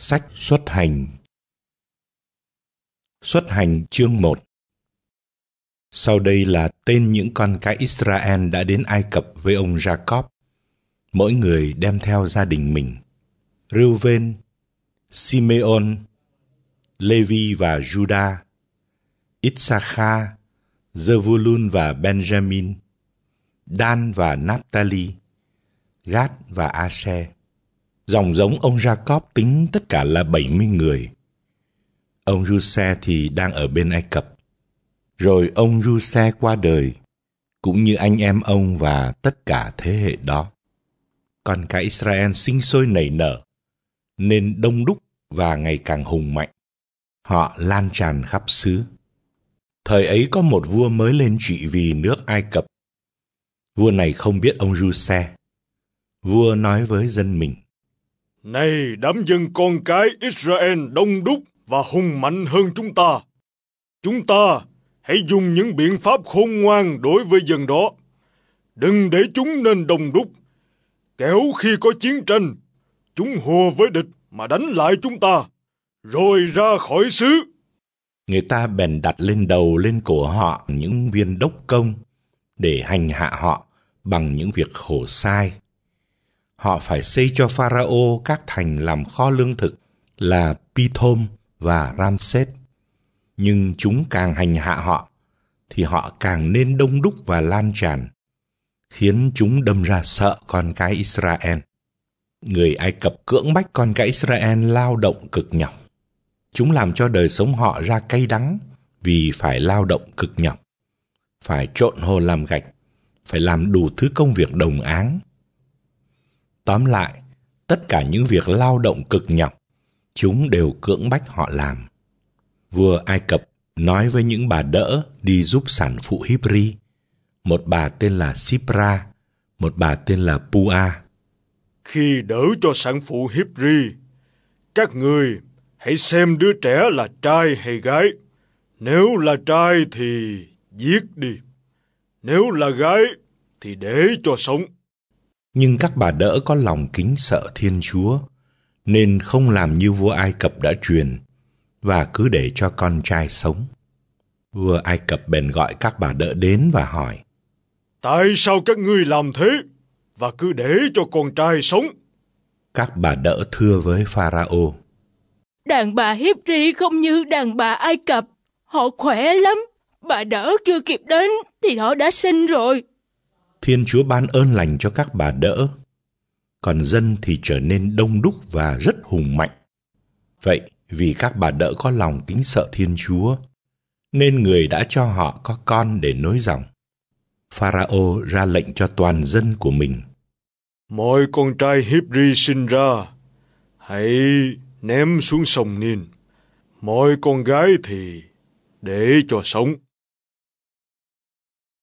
Sách xuất hành Xuất hành chương 1 Sau đây là tên những con cái Israel đã đến Ai Cập với ông Jacob. Mỗi người đem theo gia đình mình. Reuven, Simeon, Levi và Judah, Itsakha, Zevulun và Benjamin, Dan và Naphtali, Gad và Asher. Dòng giống ông Jacob tính tất cả là 70 người. Ông Giuse thì đang ở bên Ai Cập. Rồi ông Giuse qua đời, cũng như anh em ông và tất cả thế hệ đó. Con cái Israel sinh sôi nảy nở, nên đông đúc và ngày càng hùng mạnh. Họ lan tràn khắp xứ. Thời ấy có một vua mới lên trị vì nước Ai Cập. Vua này không biết ông Giuse. Vua nói với dân mình: này đám dân con cái Israel đông đúc và hùng mạnh hơn chúng ta. Chúng ta hãy dùng những biện pháp khôn ngoan đối với dân đó. Đừng để chúng nên đông đúc. kéo khi có chiến tranh, chúng hùa với địch mà đánh lại chúng ta, rồi ra khỏi xứ. Người ta bèn đặt lên đầu lên cổ họ những viên đốc công để hành hạ họ bằng những việc khổ sai họ phải xây cho Pharaoh các thành làm kho lương thực là Pithom và Ramses. Nhưng chúng càng hành hạ họ, thì họ càng nên đông đúc và lan tràn, khiến chúng đâm ra sợ con cái Israel. Người Ai Cập cưỡng bách con cái Israel lao động cực nhọc. Chúng làm cho đời sống họ ra cay đắng vì phải lao động cực nhọc, phải trộn hồ làm gạch, phải làm đủ thứ công việc đồng áng Tóm lại, tất cả những việc lao động cực nhọc, chúng đều cưỡng bách họ làm. Vua Ai Cập nói với những bà đỡ đi giúp sản phụ Hibri, một bà tên là Sipra, một bà tên là Pua. Khi đỡ cho sản phụ Hibri, các người hãy xem đứa trẻ là trai hay gái. Nếu là trai thì giết đi. Nếu là gái thì để cho sống nhưng các bà đỡ có lòng kính sợ Thiên Chúa, nên không làm như vua Ai Cập đã truyền và cứ để cho con trai sống. Vua Ai Cập bèn gọi các bà đỡ đến và hỏi: Tại sao các ngươi làm thế và cứ để cho con trai sống? Các bà đỡ thưa với Pharaoh: Đàn bà hiếp tri không như đàn bà Ai Cập, họ khỏe lắm, bà đỡ chưa kịp đến thì họ đã sinh rồi. Thiên Chúa ban ơn lành cho các bà đỡ, còn dân thì trở nên đông đúc và rất hùng mạnh. Vậy, vì các bà đỡ có lòng kính sợ Thiên Chúa, nên người đã cho họ có con để nối dòng. Pharaoh ra lệnh cho toàn dân của mình. Mọi con trai Hebri sinh ra, hãy ném xuống sông Nin. Mọi con gái thì để cho sống.